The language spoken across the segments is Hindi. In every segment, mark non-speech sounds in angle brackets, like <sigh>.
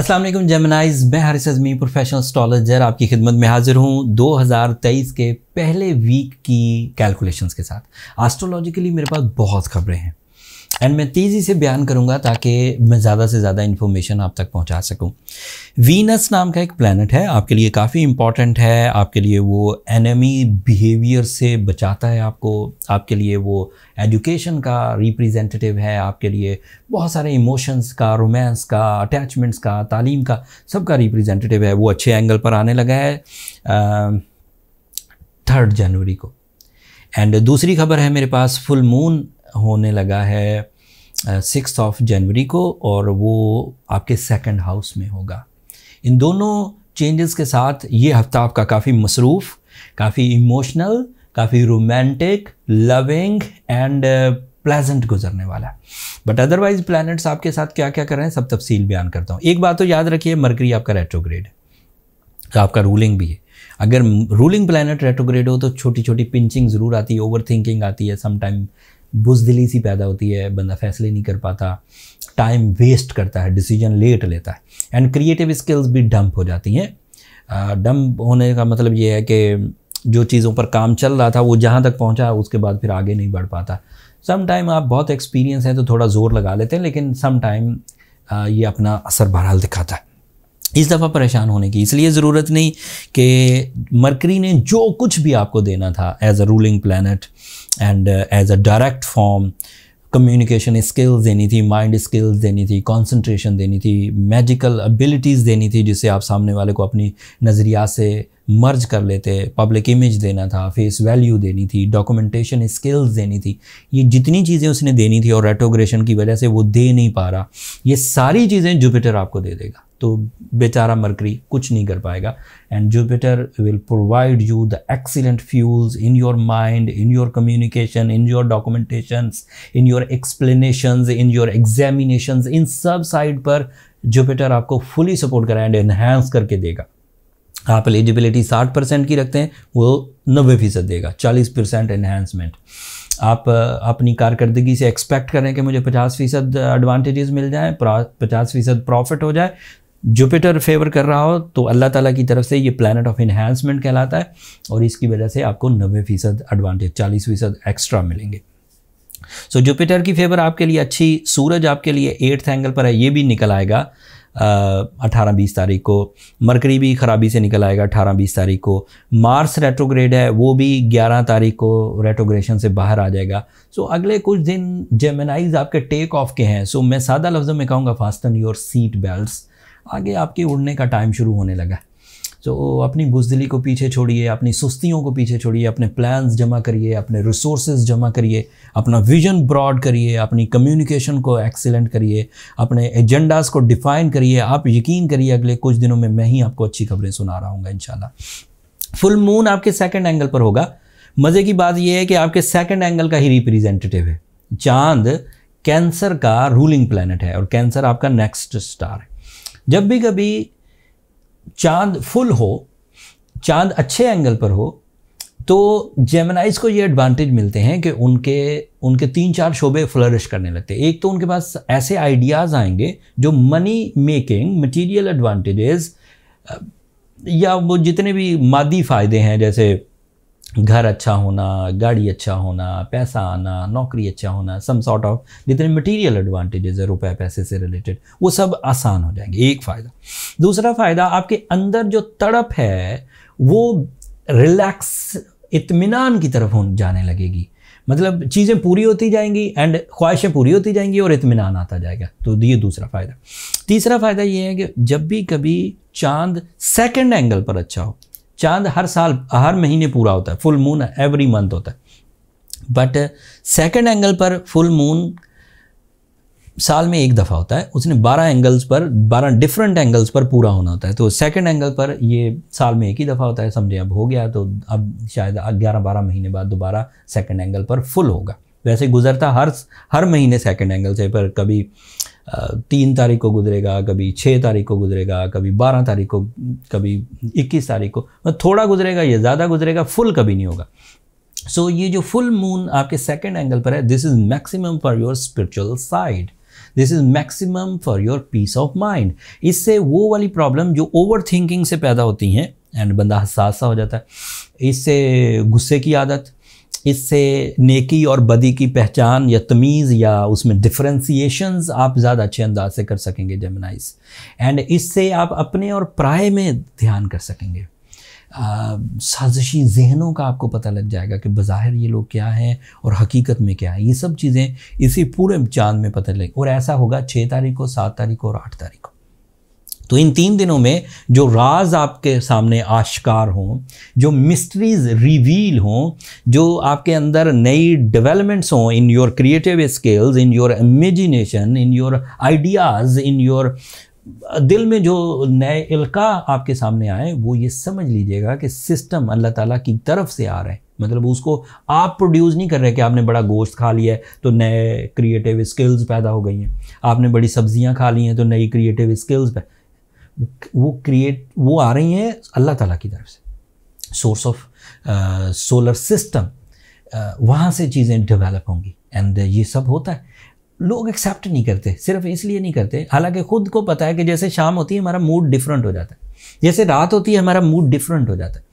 असलम जमनाइज मैं हर अजमी प्रोफेशनल एस्ट्रोलॉजर आपकी खिदमत में हाजिर हूँ 2023 के पहले वीक की कैलकुलेशंस के साथ एस्ट्रोलॉजिकली मेरे पास बहुत खबरें हैं एंड मैं तेज़ी से बयान करूँगा ताकि मैं ज़्यादा से ज़्यादा इन्फॉर्मेशन आप तक पहुँचा सकूँ वीनस नाम का एक प्लानट है आपके लिए काफ़ी इंपॉर्टेंट है आपके लिए वो एनमी बिहेवियर से बचाता है आपको आपके लिए वो एजुकेशन का रिप्रेजेंटेटिव है आपके लिए बहुत सारे इमोशंस का रोमांस का अटैचमेंट्स का तालीम का सबका रिप्रेजेंटेटिव है वो अच्छे एंगल पर आने लगा है थर्ड जनवरी को एंड दूसरी खबर है मेरे पास फुल मून होने लगा है सिक्स ऑफ जनवरी को और वो आपके सेकंड हाउस में होगा इन दोनों चेंजेस के साथ ये हफ्ता आपका काफ़ी मसरूफ़ काफ़ी इमोशनल काफ़ी रोमांटिक लविंग एंड प्लेजेंट गुजरने वाला है बट अदरवाइज प्लैनेट्स आपके साथ क्या क्या कर रहे हैं सब तफसील बयान करता हूँ एक बात तो याद रखिए मरकरी आपका रेट्रोग्रेड है तो आपका रूलिंग भी है अगर रूलिंग प्लानट रेट्रोग्रेड हो तो छोटी छोटी पिंचिंग ज़रूर आती है ओवर थिंकिंग आती है समटाइम बुजदिली सी पैदा होती है बंदा फैसले नहीं कर पाता टाइम वेस्ट करता है डिसीजन लेट लेता है एंड क्रिएटिव स्किल्स भी डंप हो जाती हैं डंप होने का मतलब ये है कि जो चीज़ों पर काम चल रहा था वो जहाँ तक पहुँचा उसके बाद फिर आगे नहीं बढ़ पाता सम टाइम आप बहुत एक्सपीरियंस हैं तो थोड़ा ज़ोर लगा लेते हैं लेकिन सम टाइम ये अपना असर बहरहाल दिखाता है इस दफ़ा परेशान होने की इसलिए ज़रूरत नहीं कि मरकरी ने जो कुछ भी आपको देना था as a ruling planet and as a direct form communication skills देनी थी माइंड स्किल्स देनी थी कंसंट्रेशन देनी थी मैजिकल एबिलिटीज़ देनी थी जिससे आप सामने वाले को अपनी नज़रिया से मर्ज कर लेते पब्लिक इमेज देना था फेस वैल्यू देनी थी डॉक्यूमेंटेशन स्किल्स देनी थी ये जितनी चीज़ें उसने देनी थी और रेटोग्रेशन की वजह से वो दे नहीं पा रहा ये सारी चीज़ें जुपिटर आपको दे देगा तो बेचारा मरकरी कुछ नहीं कर पाएगा and Jupiter will provide you the excellent fuels in your mind in your communication in your documentation in your explanation in your examination in सब साइड पर जुपिटर आपको फुली सपोर्ट करा एंड एनहेंस करके देगा आप एलिजिबिलिटी साठ परसेंट की रखते हैं वो नब्बे फीसद देगा चालीस परसेंट इन्हेंसमेंट आप अपनी कारकर्दगी से एक्सपेक्ट करें कि मुझे पचास फीसद एडवांटेजेस मिल जाएँ पचास फीसद प्रॉफिट हो जाए जुपिटर फेवर कर रहा हो तो अल्लाह ताला की तरफ से ये प्लानट ऑफ इन्हेंसमेंट कहलाता है और इसकी वजह से आपको नबे फ़ीसद एडवांटेज चालीस फ़ीसद एक्स्ट्रा मिलेंगे सो so, जुपिटर की फेवर आपके लिए अच्छी सूरज आपके लिए एट्थ एंगल पर है ये भी निकल आएगा अठारह बीस तारीख को मरकरी भी खराबी से निकल आएगा अठारह बीस तारीख को मार्स रेट्रोग्रेड है वो भी ग्यारह तारीख को रेट्रोग्रेशन से बाहर आ जाएगा सो so, अगले कुछ दिन जेमेनाइज आपके टेक ऑफ के हैं सो so, मैं सादा लफ्ज़ों में कहूँगा फास्टन योर सीट बेल्ट्स आगे आपके उड़ने का टाइम शुरू होने लगा है तो अपनी बुजदिली को पीछे छोड़िए अपनी सुस्तियों को पीछे छोड़िए अपने प्लान्स जमा करिए अपने रिसोर्सेज जमा करिए अपना विजन ब्रॉड करिए अपनी कम्युनिकेशन को एक्सीलेंट करिए अपने एजेंडाज को डिफाइन करिए आप यकीन करिए अगले कुछ दिनों में मैं ही आपको अच्छी खबरें सुना रहा हूँ इन फुल मून आपके सेकेंड एंगल पर होगा मज़े की बात यह है कि आपके सेकेंड एंगल का ही रिप्रेजेंटेटिव है चांद कैंसर का रूलिंग प्लानट है और कैंसर आपका नेक्स्ट स्टार है जब भी कभी चांद फुल हो चांद अच्छे एंगल पर हो तो जेमनाइज को ये एडवांटेज मिलते हैं कि उनके उनके तीन चार शोबे फ्लरिश करने लगते हैं एक तो उनके पास ऐसे आइडियाज़ आएंगे जो मनी मेकिंग मटेरियल एडवांटेजेस या वो जितने भी मादी फ़ायदे हैं जैसे घर अच्छा होना गाड़ी अच्छा होना पैसा आना नौकरी अच्छा होना सम सॉर्ट ऑफ जितने मटेरियल एडवांटेजेस है रुपए पैसे से रिलेटेड वो सब आसान हो जाएंगे एक फ़ायदा दूसरा फ़ायदा आपके अंदर जो तड़प है वो रिलैक्स इतमान की तरफ जाने लगेगी मतलब चीज़ें पूरी होती जाएंगी एंड ख्वाहिशें पूरी होती जाएंगी और इतमान आता जाएगा तो ये दूसरा फ़ायदा तीसरा फ़ायदा ये है कि जब भी कभी चांद सेकंड एंगल पर अच्छा हो चांद हर साल हर महीने पूरा होता है फुल मून एवरी मंथ होता है बट सेकेंड एंगल पर फुल मून साल में एक दफ़ा होता है उसने 12 एंगल्स पर 12 डिफरेंट एंगल्स पर पूरा होना होता है तो सेकेंड एंगल पर ये साल में एक ही दफ़ा होता है समझे अब हो गया तो अब शायद 11-12 महीने बाद दोबारा सेकेंड एंगल पर फुल होगा वैसे गुजरता हर हर महीने सेकेंड एंगल से पर कभी तीन तारीख को गुजरेगा कभी छः तारीख को गुजरेगा कभी बारह तारीख को कभी इक्कीस तारीख को मतलब थोड़ा गुजरेगा या ज़्यादा गुजरेगा फुल कभी नहीं होगा सो so, ये जो फुल मून आपके सेकेंड एंगल पर है this is maximum for your spiritual side this is maximum for your peace of mind इससे वो वाली प्रॉब्लम जो ओवर थिंकिंग से पैदा होती हैं एंड बंदा हसासा हो जाता है इससे गुस्से की आदत इससे नेकी और बदी की पहचान या तमीज़ या उसमें डिफ्रेंसीशंस आप ज़्यादा अच्छे अंदाज से कर सकेंगे जेमिनाइज एंड इससे आप अपने और प्राय में ध्यान कर सकेंगे साजिशी जहनों का आपको पता लग जाएगा कि बाहर ये लोग क्या हैं और हकीकत में क्या है ये सब चीज़ें इसी पूरे चांद में पता लगे और ऐसा होगा छः तारीख को सात तारीख को और आठ तारीख को तो इन तीन दिनों में जो राज आपके सामने आश्कार हों जो मिस्ट्रीज़ रिवील हों जो आपके अंदर नई डेवलपमेंट्स हों in your creative skills in your imagination in your ideas in your दिल में जो नए इल्का आपके सामने आए वो ये समझ लीजिएगा कि सिस्टम अल्लाह ताला की तरफ से आ रहे हैं मतलब उसको आप प्रोड्यूस नहीं कर रहे कि आपने बड़ा गोश्त खा लिया है तो नए क्रिएटिव स्किल्स पैदा हो गई हैं आपने बड़ी सब्जियां खा ली हैं तो नई क्रिएटिव स्किल्स पैदा वो क्रिएट वो आ रही हैं अल्लाह ताला की तरफ से सोर्स ऑफ सोलर सिस्टम वहाँ से चीज़ें डेवलप होंगी एंड uh, ये सब होता है लोग एक्सेप्ट नहीं करते सिर्फ इसलिए नहीं करते हालांकि खुद को पता है कि जैसे शाम होती है हमारा मूड डिफरेंट हो जाता है जैसे रात होती है हमारा मूड डिफरेंट हो जाता है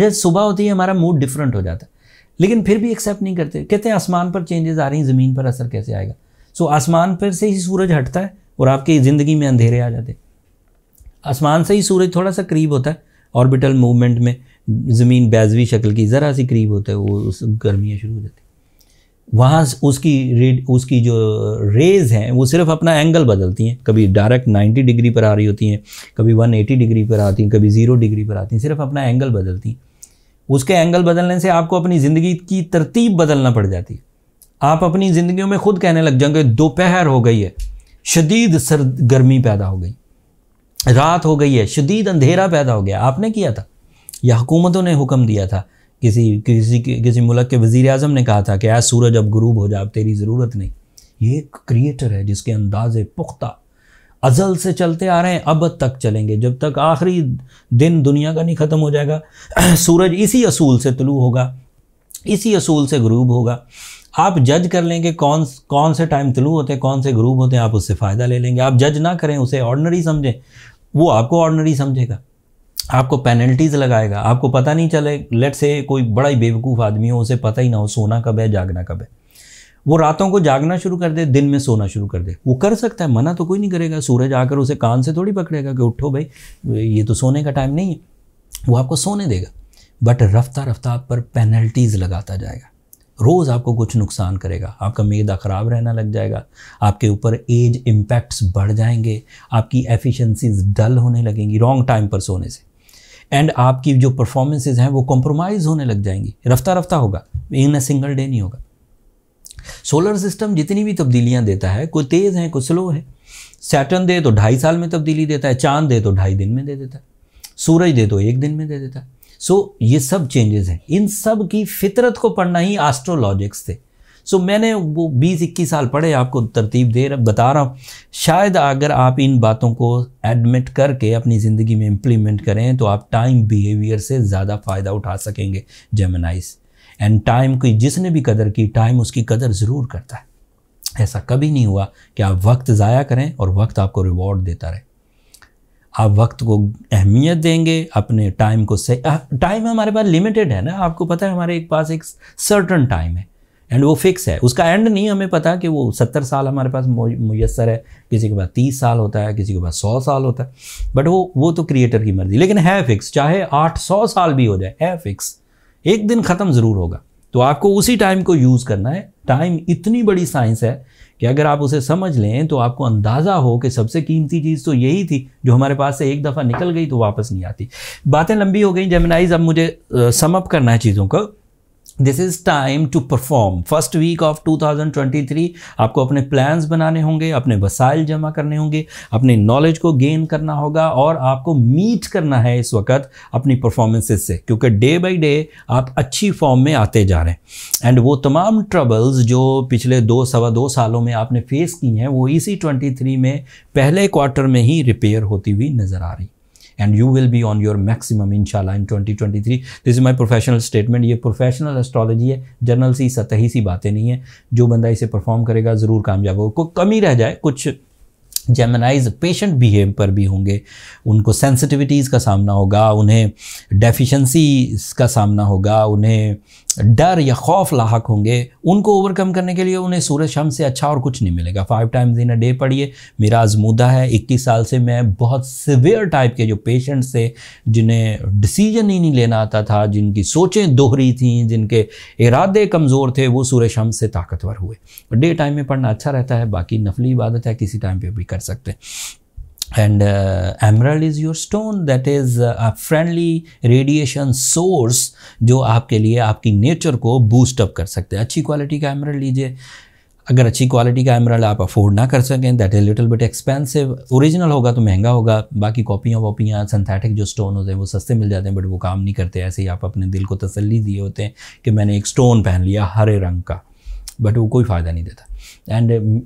जैसे सुबह होती है हमारा मूड डिफरेंट हो जाता है लेकिन फिर भी एक्सेप्ट नहीं करते कहते हैं आसमान पर चेंजेस आ रही हैं ज़मीन पर असर कैसे आएगा सो आसमान पर से ही सूरज हटता है और आपकी ज़िंदगी में अंधेरे आ जाते हैं आसमान से ही सूरज थोड़ा सा करीब होता है ऑर्बिटल मूवमेंट में ज़मीन बैजवी शक्ल की ज़रा सी करीब होता है वो उस गर्मियाँ शुरू हो जाती वहाँ उसकी रेड उसकी जो रेज़ हैं वो सिर्फ अपना एंगल बदलती हैं कभी डायरेक्ट 90 डिग्री पर आ रही होती हैं कभी 180 डिग्री पर आती हैं कभी ज़ीरो डिग्री पर आती हैं सिर्फ अपना एंगल बदलती हैं उसके एंगल बदलने से आपको अपनी ज़िंदगी की तरतीब बदलना पड़ जाती है आप अपनी ज़िंदगी में ख़ुद कहने लग जाएंगे दोपहर हो गई है शदीद सर्द गर्मी पैदा हो गई रात हो गई है शदीद अंधेरा पैदा हो गया आपने किया था या हुकूमतों ने हुक्म दिया था किसी किसी किसी मुल्क के वज़ी अजम ने कहा था कि आज सूरज अब गुरूब हो जाए अब तेरी ज़रूरत नहीं ये एक क्रिएटर है जिसके अंदाज़े पुख्ता अजल से चलते आ रहे हैं अब तक चलेंगे जब तक आखिरी दिन दुनिया का नहीं ख़त्म हो जाएगा <clears throat> सूरज इसी असूल से तलू होगा इसी असूल से ग्रूब होगा आप जज कर लेंगे कौन कौन से टाइम तलू होते हैं कौन से ग्रूब होते हैं आप उससे फ़ायदा ले लेंगे आप जज ना करें उसे ऑर्डनरी समझें वो आपको ऑर्डनरी समझेगा आपको पेनल्टीज़ लगाएगा आपको पता नहीं चले लेट से कोई बड़ा ही बेवकूफ़ आदमी हो उसे पता ही ना हो सोना कब है जागना कब है वो रातों को जागना शुरू कर दे दिन में सोना शुरू कर दे वो कर सकता है मना तो कोई नहीं करेगा सूरज आकर उसे कान से थोड़ी पकड़ेगा कि उठो भाई ये तो सोने का टाइम नहीं है वो आपको सोने देगा बट रफ्ता रफ्ता आप पर पेनल्टीज़ लगाता जाएगा रोज़ आपको कुछ नुकसान करेगा आपका मैदा ख़राब रहना लग जाएगा आपके ऊपर एज इम्पैक्ट्स बढ़ जाएंगे आपकी एफिशिएंसीज डल होने लगेंगी रॉन्ग टाइम पर सोने से एंड आपकी जो परफॉर्मेंसेज हैं वो कॉम्प्रोमाइज़ होने लग जाएंगी रफ्ता रफ्ता होगा इन अ सिंगल डे नहीं होगा सोलर सिस्टम जितनी भी तब्दीलियाँ देता है कोई तेज़ है कोई स्लो है सैटन दे तो ढाई साल में तब्दीली देता है चांद दे तो ढाई दिन में दे देता है सूरज दे तो एक दिन में दे देता है सो so, ये सब चेंजेस हैं इन सब की फितरत को पढ़ना ही एस्ट्रोलॉजिक्स थे सो so, मैंने वो बीस इक्कीस साल पढ़े आपको तरतीब दे रहा बता रहा हूँ शायद अगर आप इन बातों को एडमिट करके अपनी ज़िंदगी में इम्प्लीमेंट करें तो आप टाइम बिहेवियर से ज़्यादा फ़ायदा उठा सकेंगे जेमनाइज एंड टाइम की जिसने भी कदर की टाइम उसकी कदर ज़रूर करता है ऐसा कभी नहीं हुआ कि आप वक्त ज़ाया करें और वक्त आपको रिवॉर्ड देता रहे आप वक्त को अहमियत देंगे अपने टाइम को सही टाइम हमारे पास लिमिटेड है ना आपको पता है हमारे एक पास एक सर्टन टाइम है एंड वो फिक्स है उसका एंड नहीं हमें पता कि वो सत्तर साल हमारे पास मुयसर है किसी के पास तीस साल होता है किसी के पास सौ साल होता है बट वो वो तो क्रिएटर की मर्जी लेकिन है फिक्स चाहे आठ सौ साल भी हो जाए है फिक्स एक दिन ख़त्म ज़रूर होगा तो आपको उसी टाइम को यूज़ करना है टाइम इतनी बड़ी साइंस है कि अगर आप उसे समझ लें तो आपको अंदाज़ा हो कि सबसे कीमती चीज़ तो यही थी जो हमारे पास से एक दफ़ा निकल गई तो वापस नहीं आती बातें लंबी हो गई जमनाइज अब मुझे समअप करना है चीज़ों को this is time to perform first week of 2023 आपको अपने प्लान्स बनाने होंगे अपने वसाइल जमा करने होंगे अपने नॉलेज को गेन करना होगा और आपको मीट करना है इस वक्त अपनी परफॉर्मेंसेस से क्योंकि डे बाई डे आप अच्छी फॉर्म में आते जा रहे हैं एंड वो तमाम ट्रबल्स जो पिछले दो सवा दो सालों में आपने फेस की हैं वो इसी 23 में पहले क्वार्टर में ही रिपेयर होती हुई नज़र आ रही and you be on your maximum in शाला in twenty twenty three this is my professional statement ये प्रोफेशनल एस्ट्रोलॉजी है जनरल सी सतही सी बातें नहीं है जो बंदा इसे परफॉर्म करेगा ज़रूर कामयाब होगा कोई कमी रह जाए कुछ जेमनाइज पेशेंट बिहेव पर भी होंगे उनको सेंसिटिविटीज़ का सामना होगा उन्हें डेफिशेंसी का सामना होगा उन्हें डर या खौफ लाक होंगे उनको ओवरकम करने के लिए उन्हें सूरज शाम से अच्छा और कुछ नहीं मिलेगा five times in a day पढ़िए मेरा आजमूदा है इक्कीस साल से मैं बहुत सिवियर टाइप के जो पेशेंट्स थे जिन्हें डिसीजन ही नहीं लेना आता था जिनकी सोचें दोहरी थी जिनके इरादे कमज़ोर थे वो सूरज शाम से ताकतवर हुए डे टाइम में पढ़ना अच्छा रहता है बाकी नफली इबादत है किसी टाइम पर भी कर कर सकते and emerald is your stone that is a friendly radiation source जो आपके लिए आपकी नेचर को बूस्टअप कर सकते हैं अच्छी क्वालिटी का एमरल लीजिए अगर अच्छी क्वालिटी का एमरल आप अफोर्ड ना कर सकें that is little bit expensive original होगा तो महंगा होगा बाकी कॉपियाँ वॉपियाँ सिंथेटिक जो स्टोन होते हैं वो सस्ते मिल जाते हैं बट वो काम नहीं करते ऐसे ही आप अपने दिल को तसल्ली दिए होते हैं कि मैंने एक स्टोन पहन लिया हरे रंग का बट वो कोई फ़ायदा नहीं देता एंड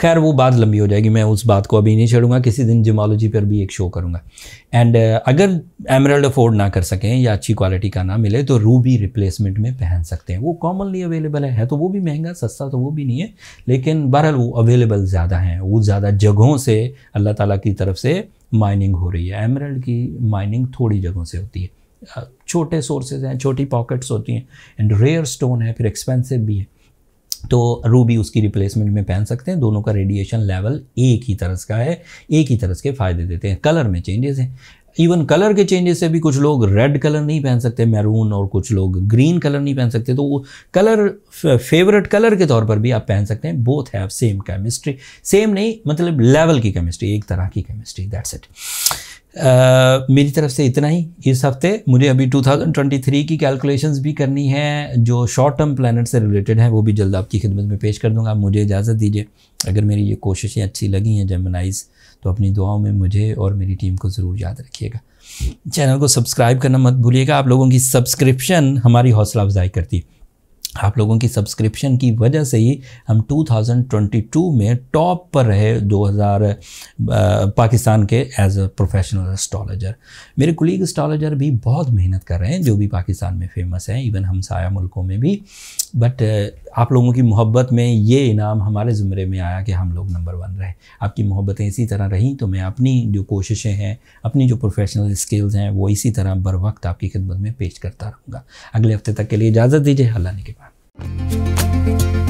खैर वो बात लंबी हो जाएगी मैं उस बात को अभी नहीं छेड़ूंगा किसी दिन जिमोलॉजी पर भी एक शो करूँगा एंड अगर एमरल्ड अफोर्ड ना कर सकें या अच्छी क्वालिटी का ना मिले तो रूबी रिप्लेसमेंट में पहन सकते हैं वो कॉमनली अवेलेबल है, है तो वो भी महंगा सस्ता तो वो भी नहीं है लेकिन बहरहाल वो अवेलेबल ज़्यादा हैं वो ज़्यादा जगहों से अल्लाह ताला की तरफ से माइनिंग हो रही है एमरल्ड की माइनिंग थोड़ी जगहों से होती है छोटे सोर्सेज हैं छोटी पॉकेट्स होती हैं एंड रेयर स्टोन है फिर एक्सपेंसिव भी है तो रूबी उसकी रिप्लेसमेंट में पहन सकते हैं दोनों का रेडिएशन लेवल एक ही तरह का है एक ही तरह के फ़ायदे देते हैं कलर में चेंजेस हैं इवन कलर के चेंजेस से भी कुछ लोग रेड कलर नहीं पहन सकते मैरून और कुछ लोग ग्रीन कलर नहीं पहन सकते तो वो कलर फेवरेट कलर के तौर पर भी आप पहन सकते हैं both have same chemistry same नहीं मतलब लेवल की केमिस्ट्री एक तरह की केमिस्ट्री दैट्स इट मेरी तरफ से इतना ही इस हफ्ते मुझे अभी 2023 की कैलकुलेशंस भी करनी है जो शॉर्ट टर्म प्लानट से रिलेटेड हैं वो भी जल्द आपकी खिदमत में पेश कर दूंगा मुझे इजाज़त दीजिए अगर मेरी ये कोशिशें अच्छी लगी हैं जमनाइज तो अपनी दुआओं में मुझे और मेरी टीम को ज़रूर याद रखिएगा चैनल को सब्सक्राइब करना मत भूलिएगा आप लोगों की सब्सक्रिप्शन हमारी हौसला अफजाई करती है आप लोगों की सब्सक्रिप्शन की वजह से ही हम 2022 में टॉप पर रहे 2000 पाकिस्तान के एज अ प्रोफेशनल एस्ट्रोलॉजर मेरे कुलीग एस्ट्रोलॉजर भी बहुत मेहनत कर रहे हैं जो भी पाकिस्तान में फेमस हैं इवन हम साया मुल्कों में भी बट आप लोगों की मोहब्बत में ये इनाम हमारे ज़ुमरे में आया कि हम लोग नंबर वन रहे आपकी मोहब्बतें इसी तरह रहीं तो मैं अपनी जो कोशिशें हैं अपनी जो प्रोफेशनल स्किल्स हैं वो इसी तरह बर वक्त आपकी खिदमत में पेश करता रहूँगा अगले हफ्ते तक के लिए इजाज़त दीजिए अल्लाह ने के बाद